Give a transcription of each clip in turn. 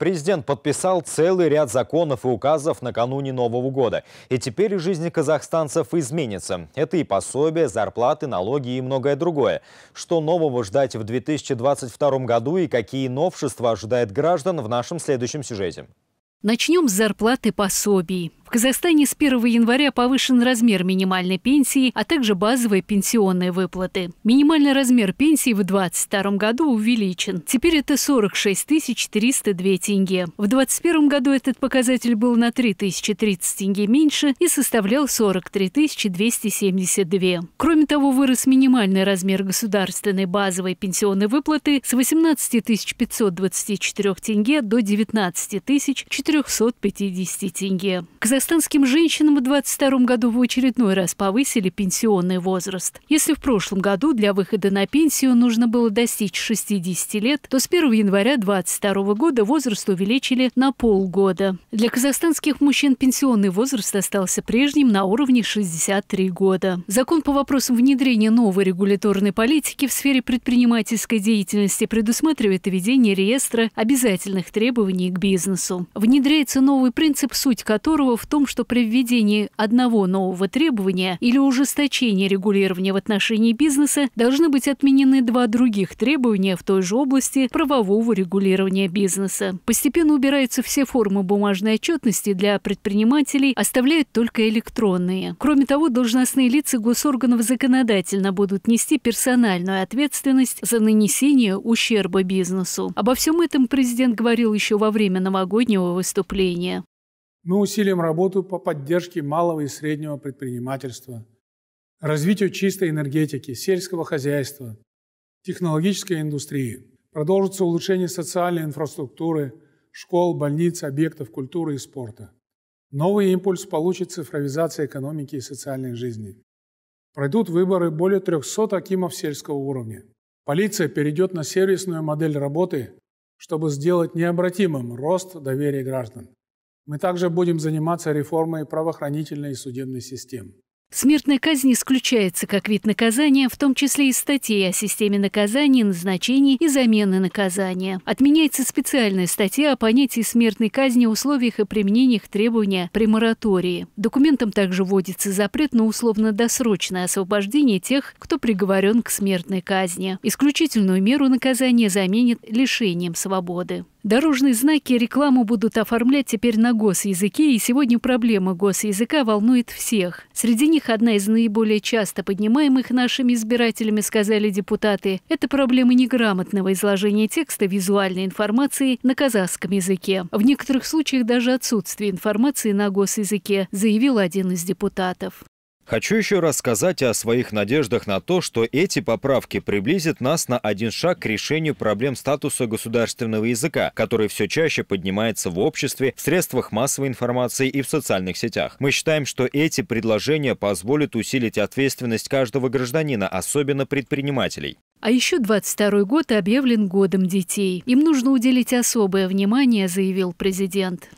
Президент подписал целый ряд законов и указов накануне Нового года. И теперь жизнь казахстанцев изменится. Это и пособия, зарплаты, налоги и многое другое. Что нового ждать в 2022 году и какие новшества ожидает граждан в нашем следующем сюжете. Начнем с зарплаты пособий. В Казахстане с 1 января повышен размер минимальной пенсии, а также базовые пенсионные выплаты. Минимальный размер пенсии в 2022 году увеличен. Теперь это 46 302 тенге. В 2021 году этот показатель был на 3030 тенге меньше и составлял 43 272. Кроме того, вырос минимальный размер государственной базовой пенсионной выплаты с 18 524 тенге до 19 450 тенге. Казахстанским женщинам в 2022 году в очередной раз повысили пенсионный возраст. Если в прошлом году для выхода на пенсию нужно было достичь 60 лет, то с 1 января 2022 года возраст увеличили на полгода. Для казахстанских мужчин пенсионный возраст остался прежним на уровне 63 года. Закон по вопросам внедрения новой регуляторной политики в сфере предпринимательской деятельности предусматривает введение реестра обязательных требований к бизнесу. Внедряется новый принцип, суть которого в том, что при введении одного нового требования или ужесточении регулирования в отношении бизнеса должны быть отменены два других требования в той же области правового регулирования бизнеса. Постепенно убираются все формы бумажной отчетности для предпринимателей, оставляют только электронные. Кроме того, должностные лица госорганов законодательно будут нести персональную ответственность за нанесение ущерба бизнесу. Обо всем этом президент говорил еще во время новогоднего выступления. Мы усилим работу по поддержке малого и среднего предпринимательства, развитию чистой энергетики, сельского хозяйства, технологической индустрии. Продолжится улучшение социальной инфраструктуры, школ, больниц, объектов культуры и спорта. Новый импульс получит цифровизация экономики и социальной жизни. Пройдут выборы более 300 акимов сельского уровня. Полиция перейдет на сервисную модель работы, чтобы сделать необратимым рост доверия граждан. Мы также будем заниматься реформой правоохранительной и судебной систем. Смертная казнь исключается как вид наказания, в том числе и статей о системе наказаний, назначений и замены наказания. Отменяется специальная статья о понятии смертной казни, условиях и применениях требования при моратории. Документом также вводится запрет на условно-досрочное освобождение тех, кто приговорен к смертной казни. Исключительную меру наказания заменит лишением свободы. Дорожные знаки и рекламу будут оформлять теперь на госязыке, и сегодня проблема госязыка волнует всех. Среди них одна из наиболее часто поднимаемых нашими избирателями, сказали депутаты, это проблема неграмотного изложения текста визуальной информации на казахском языке. В некоторых случаях даже отсутствие информации на госязыке, заявил один из депутатов. Хочу еще раз сказать о своих надеждах на то, что эти поправки приблизят нас на один шаг к решению проблем статуса государственного языка, который все чаще поднимается в обществе, в средствах массовой информации и в социальных сетях. Мы считаем, что эти предложения позволят усилить ответственность каждого гражданина, особенно предпринимателей. А еще 22 год объявлен годом детей. Им нужно уделить особое внимание, заявил президент.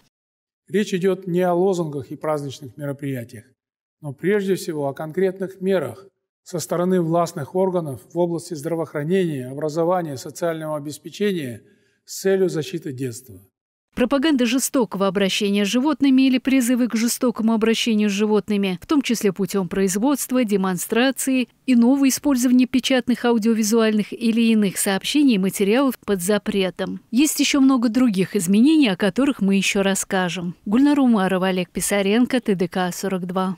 Речь идет не о лозунгах и праздничных мероприятиях но прежде всего о конкретных мерах со стороны властных органов в области здравоохранения, образования, социального обеспечения с целью защиты детства. Пропаганда жестокого обращения с животными или призывы к жестокому обращению с животными, в том числе путем производства, демонстрации, и нового использования печатных, аудиовизуальных или иных сообщений и материалов под запретом. Есть еще много других изменений, о которых мы еще расскажем. Гульнар Умарова, Олег Писаренко, ТДК-42.